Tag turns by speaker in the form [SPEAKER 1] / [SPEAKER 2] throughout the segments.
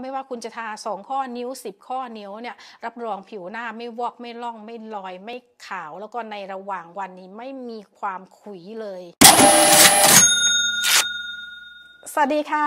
[SPEAKER 1] ไม่ว่าคุณจะทาสองข้อนิ้วสิบข้อนิ้วเนี่ยรับรองผิวหน้าไม่วอกไม่ล่องไม่ลอยไม่ขาว แล้วก็ในระหว่างวันนี้ไม่มีความขุยเลยสวัสดีค่ะ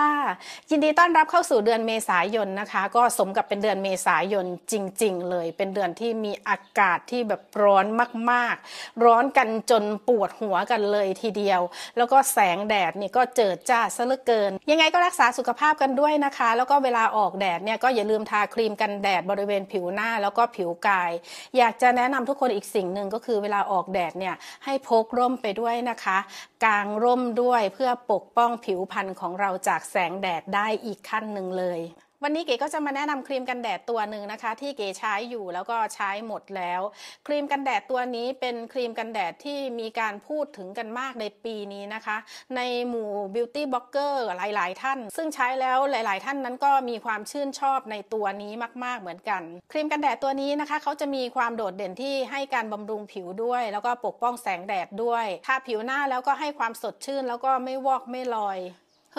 [SPEAKER 1] ยินดีต้อนรับเข้าสู่เดือนเมษายนนะคะ ก็สมกับเป็นเดือนเมษายนจริงๆ เลยเป็นเดือนที่มีอากาศที่แบบร้อนมาก ๆ ร้อนกันจนปวดหัวกันเลยทีเดียว แล้วก็แสงแดดนี่ก็เจิดจ้าซะเหลือเกิน ยังไงก็รักษาสุขภาพกันด้วยนะคะ แล้วก็เวลาออกแดดเนี่ยก็อย่าลืมทาครีมกันแดดบริเวณผิวหน้าแล้วก็ผิวกาย อยากจะแนะนำทุกคนอีกสิ่งหนึ่งก็คือเวลาออกแดดเนี่ยให้พกร่มไปด้วยนะคะกางร่มด้วยเพื่อปกป้องผิวพรรณของเราจากแสงแดดได้อีกขั้นหนึ่งเลย วันนี้เก๋ก็จะมาแนะนำครีมกันแดดตัวหนึ่งนะคะ ที่เก๋ใช้อยู่แล้วก็ใช้หมดแล้วครีมกันแดดตัวนี้เป็นครีมกันแดดที่มีการพูดถึงกันมากในปีนี้นะคะ ในหมู่บิวตี้บล็อกเกอร์หลาย ๆ ท่าน ซึ่งใช้แล้วหลาย ๆ ท่านนั้นก็มีความชื่นชอบในตัวนี้มาก ๆ เหมือนกันครีมกันแดดตัวนี้นะคะเขาจะมีความโดดเด่นที่ให้การบำรุงผิวด้วย แล้วก็ปกป้องแสงแดดด้วยทาผิวหน้าแล้วก็ให้ความสดชื่น แล้วก็ไม่วอกไม่ลอย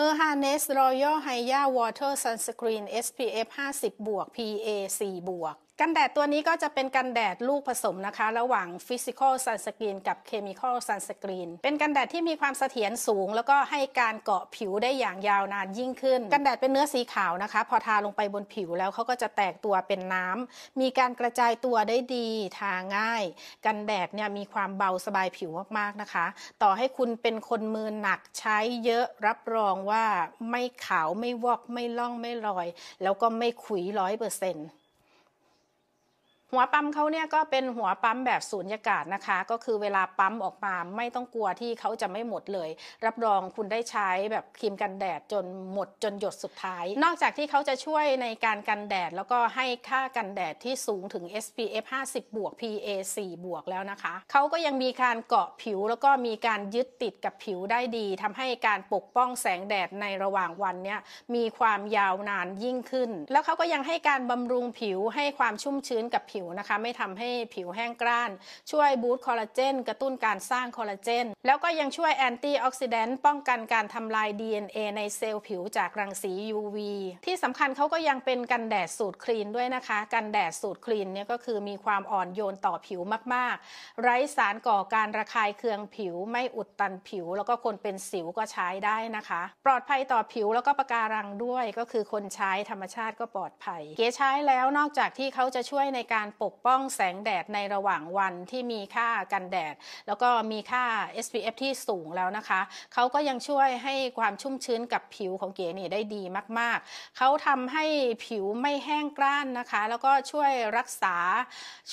[SPEAKER 1] เฮอร์ฮานเนสรอยัลไฮยาวอเตอร์ซันสกรีน SPF 50บวก PA 4บวกกันแดดตัวนี้ก็จะเป็นกันแดดลูกผสมนะคะระหว่าง Physical Sunscreen กับ Chemical Sunscreen เป็นกันแดดที่มีความเสถียรสูง แล้วก็ให้การเกาะผิวได้อย่างยาวนานยิ่งขึ้น กันแดดเป็นเนื้อสีขาวนะคะ พอทาลงไปบนผิวแล้วเขาก็จะแตกตัวเป็นน้ำมีการกระจายตัวได้ดี ทาง่าย กันแดดเนี่ยมีความเบาสบายผิวมากๆนะคะ ต่อให้คุณเป็นคนมือหนักใช้เยอะรับรองว่าไม่ขาวไม่วอกไม่ล่องไม่ลอย แล้วก็ไม่ขุยร้อยเปอร์เซ็นต์หัวปั๊มเขาเนี่ยก็เป็นหัวปั๊มแบบสูญญากาศนะคะ ก็คือเวลาปั๊มออกมาไม่ต้องกลัวที่เขาจะไม่หมดเลย รับรองคุณได้ใช้แบบครีมกันแดดจนหมดจนหยดสุดท้าย นอกจากที่เขาจะช่วยในการกันแดดแล้วก็ให้ค่ากันแดดที่สูงถึง SPF 50บวก PA 4บวกแล้วนะคะเขาก็ยังมีการเกาะผิว แล้วก็มีการยึดติดกับผิวได้ดี ทำให้การปกป้องแสงแดดในระหว่างวันเนี่ยมีความยาวนานยิ่งขึ้น แล้วเขาก็ยังให้การบำรุงผิวให้ความชุ่มชื้น กับผิวิวนะคะไม่ทำให้ผิวแห้งกร้านช่วยบูตคอลลาเจนกระตุ้นการสร้างคอลลาเจนแล้วก็ยังช่วยแอนตี้ออกซิแดนต์ป้องกันการทำลาย DNA ในเซลล์ผิวจากรังสี UV ที่สำคัญเขาก็ยังเป็นกันแดดสูตรคลีนด้วยนะคะ กันแดดสูตรคลีนเนี่ยก็คือมีความอ่อนโยนต่อผิวมาก ๆ ไร้สารก่อการระคายเคืองผิวไม่อุดตันผิว แล้วก็คนเป็นสิวก็ใช้ได้นะคะ ปลอดภัยต่อผิวแล้วก็ปะการังด้วยก็คือคนใช้ธรรมชาติก็ปลอดภัยเก๋ใช้แล้วนอกจากที่เขาจะช่วยในการการปกป้องแสงแดดในระหว่างวันที่มีค่ากันแดด แล้วก็มีค่า SPF ที่สูงแล้วนะคะเขาก็ยังช่วยให้ความชุ่มชื้นกับผิวของเก๋นี่ได้ดีมากๆเขาทำให้ผิวไม่แห้งกร้านนะคะ แล้วก็ช่วยรักษา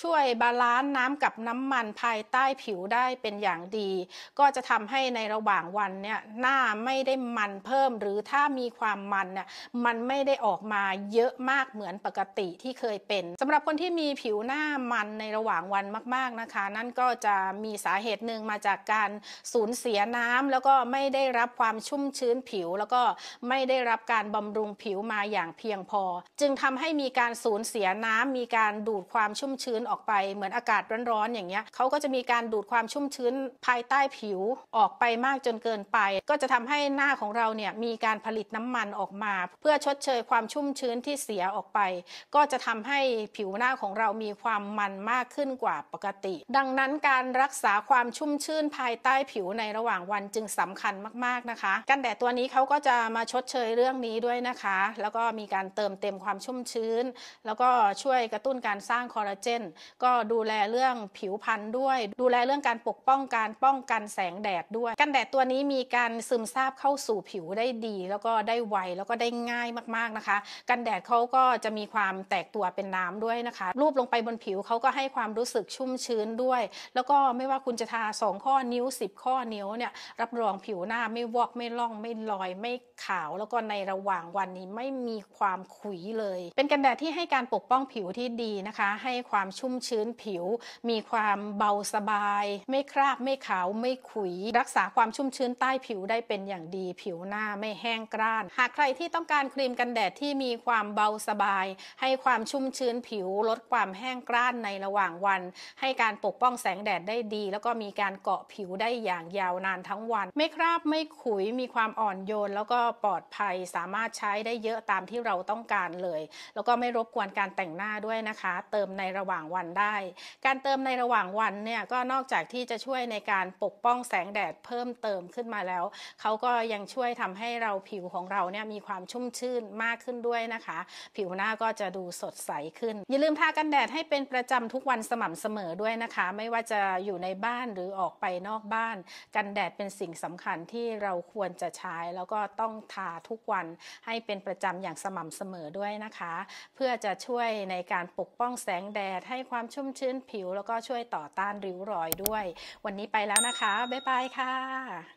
[SPEAKER 1] ช่วยบาลานซ์น้ำกับน้ำมันภายใต้ผิวได้เป็นอย่างดี ก็จะทำให้ในระหว่างวันเนี่ยหน้าไม่ได้มันเพิ่ม หรือถ้ามีความมันเนี่ยมันไม่ได้ออกมาเยอะมากเหมือนปกติที่เคยเป็นสำหรับคนที่มีผผิวหน้ามันในระหว่างวันมาก ๆนะคะ นั่นก็จะมีสาเหตุหนึ่งมาจากการสูญเสียน้ำ แล้วก็ไม่ได้รับความชุ่มชื้นผิว แล้วก็ไม่ได้รับการบำรุงผิวมาอย่างเพียงพอ จึงทำให้มีการสูญเสียน้ำ มีการดูดความชุ่มชื้นออกไปเหมือนอากาศร้อนๆอย่างเงี้ยเขาก็จะมีการดูดความชุ่มชื้นภายใต้ผิวออกไปมากจนเกินไป ก็จะทำให้หน้าของเราเนี่ยมีการผลิตน้ำมันออกมา เพื่อชดเชยความชุ่มชื้นที่เสียออกไป ก็จะทำให้ผิวหน้าของเรามีความมันมากขึ้นกว่าปกติ ดังนั้นการรักษาความชุ่มชื่นภายใต้ผิวในระหว่างวันจึงสำคัญมากๆนะคะ กันแดดตัวนี้เขาก็จะมาชดเชยเรื่องนี้ด้วยนะคะ แล้วก็มีการเติมเต็มความชุ่มชื้นแล้วก็ช่วยกระตุ้นการสร้างคอลลาเจนก็ดูแลเรื่องผิวพรรณด้วย ดูแลเรื่องการปกป้องการป้องกันแสงแดดด้วย กันแดดตัวนี้มีการซึมซาบเข้าสู่ผิวได้ดี แล้วก็ได้ไวแล้วก็ได้ง่ายมากๆนะคะกันแดดเขาก็จะมีความแตกตัวเป็นน้ำด้วยนะคะ รูปลงงไปบนผิวเขาก็ให้ความรู้สึกชุ่มชื้นด้วย แล้วก็ไม่ว่าคุณจะทา2ข้อนิ้ว 10 ข้อนิ้วเนี่ยรับรองผิวหน้าไม่วอกไม่ล่องไม่ลอย ไม่ขาว แล้วก็ในระหว่างวันนี้ไม่มีความขุยเลย เป็นกันแดดที่ให้การปกป้องผิวที่ดีนะคะ ให้ความชุ่มชื้นผิว มีความเบาสบาย ไม่คราบไม่ขาวไม่ขุยรักษาความชุ่มชื้นใต้ผิวได้เป็นอย่างดี ผิวหน้าไม่แห้งกร้าน หากใครที่ต้องการครีมกันแดดที่มีความเบาสบาย ให้ความชุ่มชื้นผิวลดความแห้งกร้านในระหว่างวัน ให้การปกป้องแสงแดดได้ดี แล้วก็มีการเกาะผิวได้อย่างยาวนานทั้งวัน ไม่คราบไม่ขุยมีความอ่อนโยนแล้วก็ปลอดภัยสามารถใช้ได้เยอะตามที่เราต้องการเลย แล้วก็ไม่รบกวนการแต่งหน้าด้วยนะคะ เติมในระหว่างวันได้ การเติมในระหว่างวันเนี่ยก็นอกจากที่จะช่วยในการปกป้องแสงแดดเพิ่มเติมขึ้นมาแล้วเขาก็ยังช่วยทำให้เราผิวของเราเนี่ยมีความชุ่มชื่นมากขึ้นด้วยนะคะ ผิวหน้าก็จะดูสดใสขึ้นอย่าลืมทากันแดดแดดให้เป็นประจำทุกวันสม่ำเสมอด้วยนะคะ ไม่ว่าจะอยู่ในบ้านหรือออกไปนอกบ้าน กันแดดเป็นสิ่งสำคัญที่เราควรจะใช้ แล้วก็ต้องทาทุกวัน ให้เป็นประจำอย่างสม่ำเสมอด้วยนะคะ เพื่อจะช่วยในการปกป้องแสงแดดให้ความชุ่มชื้นผิวแล้วก็ช่วยต่อต้านริ้วรอยด้วย วันนี้ไปแล้วนะคะบ๊ายบายค่ะ